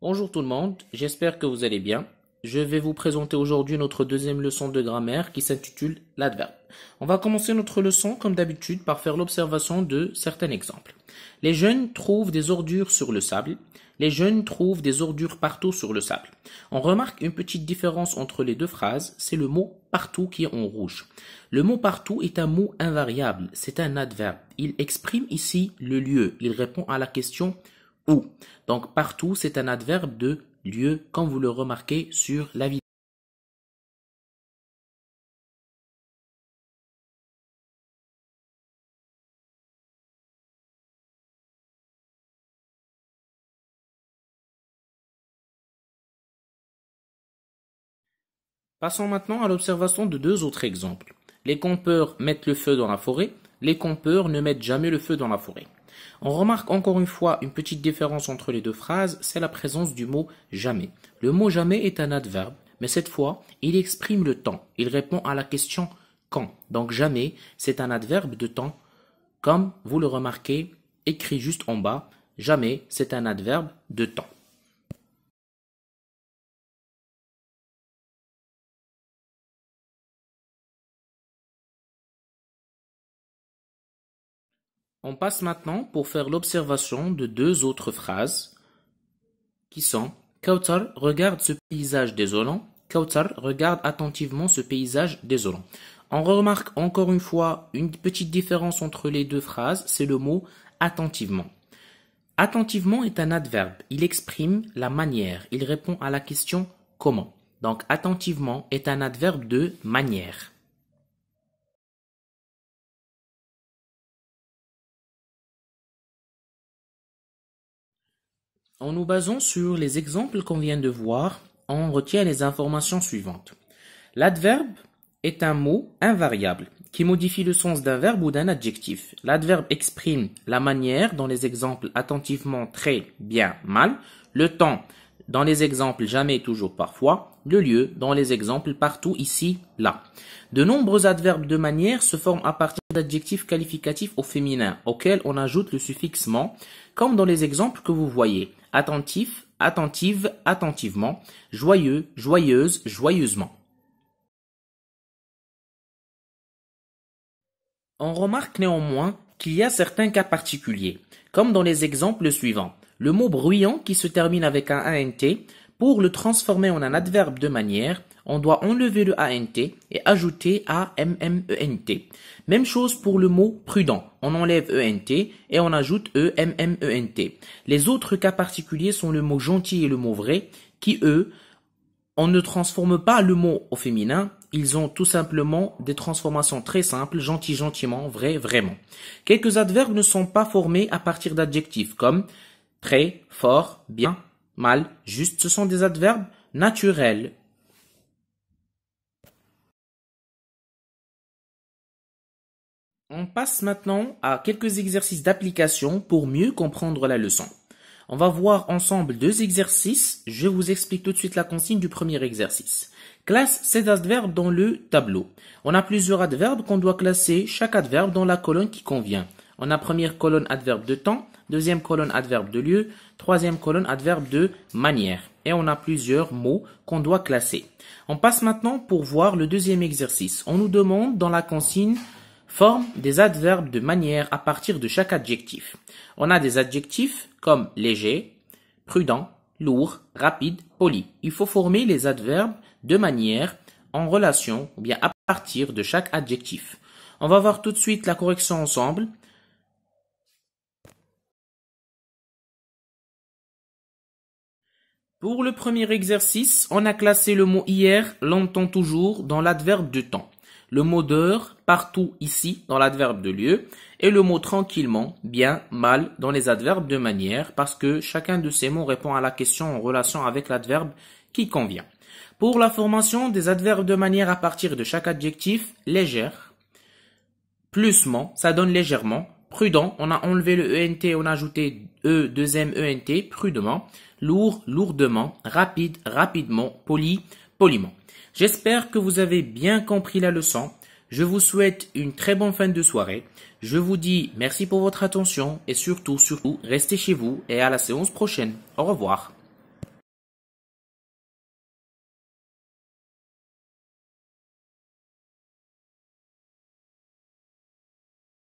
Bonjour tout le monde, j'espère que vous allez bien. Je vais vous présenter aujourd'hui notre deuxième leçon de grammaire qui s'intitule l'adverbe. On va commencer notre leçon comme d'habitude par faire l'observation de certains exemples. Les jeunes trouvent des ordures sur le sable. Les jeunes trouvent des ordures partout sur le sable. On remarque une petite différence entre les deux phrases, c'est le mot partout qui est en rouge. Le mot partout est un mot invariable, c'est un adverbe. Il exprime ici le lieu, il répond à la question donc partout, c'est un adverbe de lieu, comme vous le remarquez sur la vidéo. Passons maintenant à l'observation de deux autres exemples. Les campeurs mettent le feu dans la forêt, les campeurs ne mettent jamais le feu dans la forêt. On remarque encore une fois une petite différence entre les deux phrases, c'est la présence du mot jamais. Le mot jamais est un adverbe, mais cette fois, il exprime le temps. Il répond à la question quand. Donc jamais, c'est un adverbe de temps. Comme vous le remarquez, écrit juste en bas, jamais, c'est un adverbe de temps. On passe maintenant pour faire l'observation de deux autres phrases qui sont Kautar regarde ce paysage désolant, regarde attentivement ce paysage désolant. On remarque encore une fois une petite différence entre les deux phrases, c'est le mot attentivement. Attentivement est un adverbe, il exprime la manière, il répond à la question comment. Donc attentivement est un adverbe de manière. En nous basant sur les exemples qu'on vient de voir, on retient les informations suivantes. L'adverbe est un mot invariable qui modifie le sens d'un verbe ou d'un adjectif. L'adverbe exprime la manière dans les exemples attentivement très, bien, mal, le temps dans les exemples jamais toujours parfois, le lieu, dans les exemples partout, ici, là. De nombreux adverbes de manière se forment à partir d'adjectifs qualificatifs au féminin, auxquels on ajoute le suffixe ment, comme dans les exemples que vous voyez. Attentif, attentive, attentivement, joyeux, joyeuse, joyeusement. On remarque néanmoins qu'il y a certains cas particuliers, comme dans les exemples suivants le mot bruyant qui se termine avec un ANT, pour le transformer en un adverbe de manière, on doit enlever le ANT et ajouter AMMENT. Même chose pour le mot prudent. On enlève ENT et on ajoute EMMENT. Les autres cas particuliers sont le mot gentil et le mot vrai, qui eux, on ne transforme pas le mot au féminin, ils ont tout simplement des transformations très simples, gentil, gentiment, vrai, vraiment. Quelques adverbes ne sont pas formés à partir d'adjectifs comme très, fort, bien, mal, juste, ce sont des adverbes naturels. On passe maintenant à quelques exercices d'application pour mieux comprendre la leçon. On va voir ensemble deux exercices. Je vous explique tout de suite la consigne du premier exercice. Classe ces adverbes dans le tableau. On a plusieurs adverbes qu'on doit classer, chaque adverbe dans la colonne qui convient. On a première colonne adverbe de temps, deuxième colonne adverbe de lieu, troisième colonne adverbe de manière. Et on a plusieurs mots qu'on doit classer. On passe maintenant pour voir le deuxième exercice. On nous demande dans la consigne forme des adverbes de manière à partir de chaque adjectif. On a des adjectifs comme léger, prudent, lourd, rapide, poli. Il faut former les adverbes de manière en relation ou bien à partir de chaque adjectif. On va voir tout de suite la correction ensemble. Pour le premier exercice, on a classé le mot hier, longtemps toujours, dans l'adverbe de temps. Le mot d'heure, partout ici, dans l'adverbe de lieu. Et le mot tranquillement, bien, mal, dans les adverbes de manière, parce que chacun de ces mots répond à la question en relation avec l'adverbe qui convient. Pour la formation des adverbes de manière à partir de chaque adjectif, légère, plusment, ça donne légèrement, prudent, on a enlevé le ENT, on a ajouté E, deuxième ENT, prudemment, lourd, lourdement, rapide, rapidement, poli, poliment. J'espère que vous avez bien compris la leçon. Je vous souhaite une très bonne fin de soirée. Je vous dis merci pour votre attention et surtout, surtout, restez chez vous et à la séance prochaine. Au revoir.